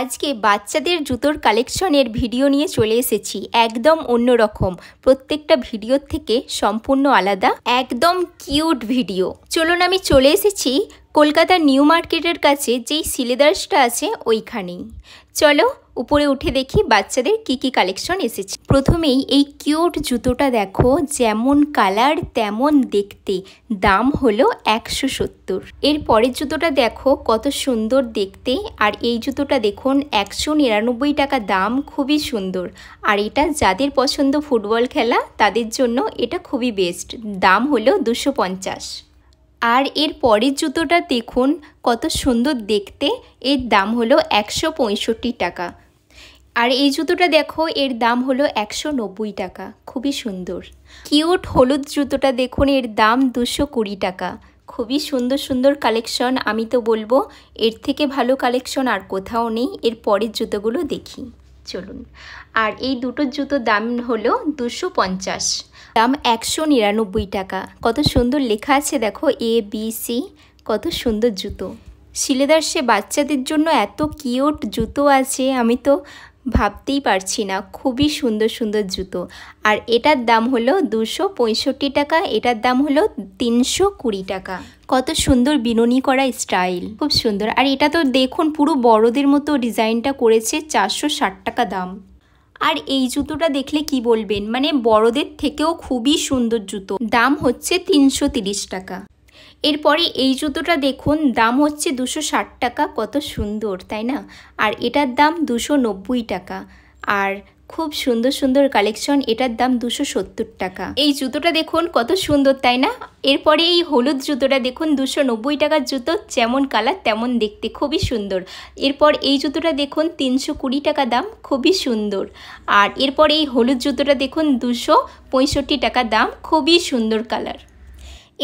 আজকে বাচ্চাদের জুতোর কালেকশনের ভিডিও নিয়ে চলে এসেছি একদম অন্য রকম প্রত্যেকটা ভিডিওর থেকে সম্পূর্ণ আলাদা একদম কিউট ভিডিও চলুন আমি চলে এসেছি কলকাতা নিউ মার্কেটের কাছে যেই সিলেদার্সটা আছে ওইখানেই চলো উপরে উঠে দেখি বাচ্চাদের কি কি কালেকশন এসেছে প্রথমেই এই কিউট জুতোটা দেখো যেমন কালার তেমন দেখতে দাম হলো একশো সত্তর এর পরের জুতোটা দেখো কত সুন্দর দেখতে আর এই জুতোটা দেখুন একশো নিরানব্বই টাকা দাম খুবই সুন্দর আর এটা যাদের পছন্দ ফুটবল খেলা তাদের জন্য এটা খুবই বেস্ট দাম হলো দুশো পঞ্চাশ আর এর পরের জুতোটা দেখুন কত সুন্দর দেখতে এর দাম হলো একশো টাকা আর এই জুতোটা দেখো এর দাম হলো একশো টাকা খুবই সুন্দর কিউট হলুদ জুতোটা দেখুন এর দাম দুশো কুড়ি টাকা খুবই সুন্দর সুন্দর কালেকশন আমি তো বলবো এর থেকে ভালো কালেকশন আর কোথাও নেই এর পরের জুতোগুলো দেখি চলুন আর এই দুটো জুতো দাম হলো দুশো পঞ্চাশ দাম একশো নিরানব্বই টাকা কত সুন্দর লেখা আছে দেখো এ বি সি কত সুন্দর জুতো শিলেদার সে বাচ্চাদের জন্য এত কিউট জুতো আছে আমি তো ভাবতেই পারছি না খুবই সুন্দর সুন্দর জুতো আর এটার দাম হলো দুশো পঁয়ষট্টি টাকা এটার দাম হলো তিনশো কুড়ি টাকা কত সুন্দর বিননি করা স্টাইল খুব সুন্দর আর এটা তো দেখুন পুরো বড়দের মতো ডিজাইনটা করেছে চারশো ষাট টাকা দাম আর এই জুতোটা দেখলে কি বলবেন মানে বড়দের থেকেও খুবই সুন্দর জুতো দাম হচ্ছে তিনশো টাকা এরপরে এই জুতোটা দেখুন দাম হচ্ছে দুশো টাকা কত সুন্দর তাই না আর এটার দাম দুশো টাকা আর খুব সুন্দর সুন্দর কালেকশন এটার দাম দুশো সত্তর টাকা এই জুতোটা দেখুন কত সুন্দর তাই না এরপরে এই হলুদ জুতোটা দেখুন দুশো নব্বই টাকার জুতো যেমন কালার তেমন দেখতে খুবই সুন্দর এরপর এই জুতোটা দেখুন তিনশো কুড়ি টাকা দাম খুবই সুন্দর আর এরপর এই হলুদ জুতোটা দেখুন দুশো পঁয়ষট্টি টাকা দাম খুবই সুন্দর কালার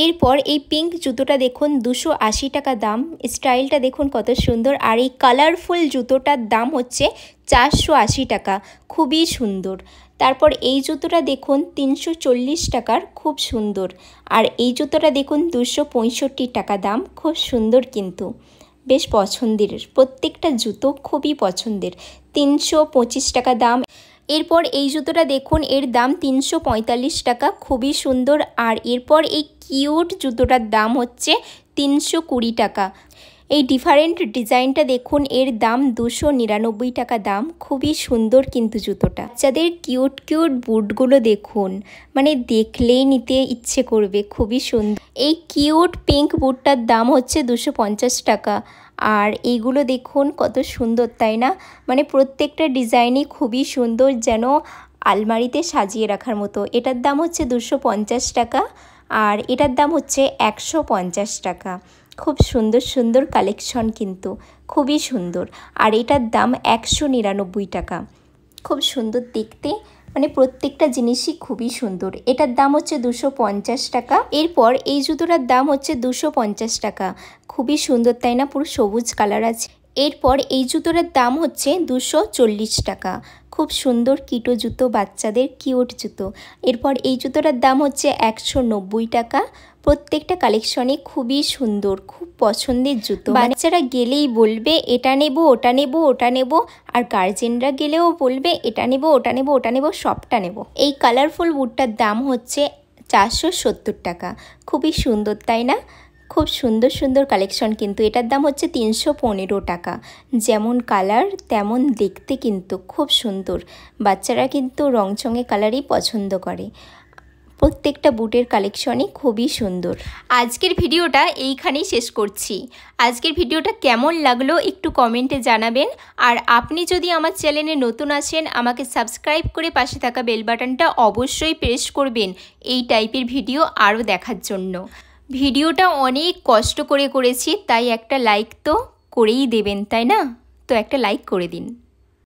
এরপর এই পিঙ্ক জুতোটা দেখুন দুশো আশি টাকা দাম স্টাইলটা দেখুন কত সুন্দর আর এই কালারফুল জুতোটার দাম হচ্ছে চারশো আশি টাকা খুবই সুন্দর তারপর এই জুতোটা দেখুন তিনশো চল্লিশ টাকার খুব সুন্দর আর এই জুতোটা দেখুন দুশো পঁয়ষট্টি টাকা দাম খুব সুন্দর কিন্তু বেশ পছন্দের প্রত্যেকটা জুতো খুবই পছন্দের তিনশো পঁচিশ টাকা দাম এরপর এই জুতোটা দেখুন এর দাম তিনশো টাকা খুবই সুন্দর আর এরপর এই কিউট জুতোটার দাম হচ্ছে তিনশো কুড়ি টাকা এই ডিফারেন্ট ডিজাইনটা দেখুন এর দাম দুশো নিরানব্বই টাকা দাম খুবই সুন্দর কিন্তু জুতোটা বাচ্চাদের কিউট কিউট বুটগুলো দেখুন মানে দেখলেই নিতে ইচ্ছে করবে খুবই সুন্দর এই কিউট পিঙ্ক বুটটার দাম হচ্ছে দুশো টাকা আর এইগুলো দেখুন কত সুন্দর তাই না মানে প্রত্যেকটা ডিজাইনই খুবই সুন্দর যেন আলমারিতে সাজিয়ে রাখার মতো এটার দাম হচ্ছে দুশো টাকা আর এটার দাম হচ্ছে একশো টাকা খুব সুন্দর সুন্দর কালেকশন কিন্তু খুবই সুন্দর আর এটার দাম একশো নিরানব্বই টাকা খুব সুন্দর দেখতে মানে প্রত্যেকটা জিনিসই খুবই সুন্দর এটার দাম হচ্ছে দুশো টাকা এরপর এই জুতোটার দাম হচ্ছে দুশো টাকা খুবই সুন্দর তাই না পুরো সবুজ কালার আছে এরপর এই জুতোটার দাম হচ্ছে দুশো টাকা খুব সুন্দর কিটো জুতো বাচ্চাদের কিউট জুতো এরপর এই জুতোটার দাম হচ্ছে একশো টাকা প্রত্যেকটা কালেকশনে খুবই সুন্দর খুব পছন্দের জুতো মানে বাচ্চারা গেলেই বলবে এটা নেব ওটা নেব ওটা নেব আর গার্জেনরা গেলেও বলবে এটা নেব ওটা নেব ওটা নেব সবটা নেব এই কালারফুল বুটটার দাম হচ্ছে চারশো টাকা খুবই সুন্দর তাই না খুব সুন্দর সুন্দর কালেকশন কিন্তু এটার দাম হচ্ছে তিনশো পনেরো টাকা যেমন কালার তেমন দেখতে কিন্তু খুব সুন্দর বাচ্চারা কিন্তু রংচঙে কালারই পছন্দ করে প্রত্যেকটা বুটের কালেকশনই খুবই সুন্দর আজকের ভিডিওটা এইখানেই শেষ করছি আজকের ভিডিওটা কেমন লাগলো একটু কমেন্টে জানাবেন আর আপনি যদি আমার চ্যানেলে নতুন আসেন আমাকে সাবস্ক্রাইব করে পাশে থাকা বেল বাটনটা অবশ্যই প্রেস করবেন এই টাইপের ভিডিও আরও দেখার জন্য ভিডিওটা অনেক কষ্ট করে করেছি তাই একটা লাইক তো করেই দেবেন তাই না তো একটা লাইক করে দিন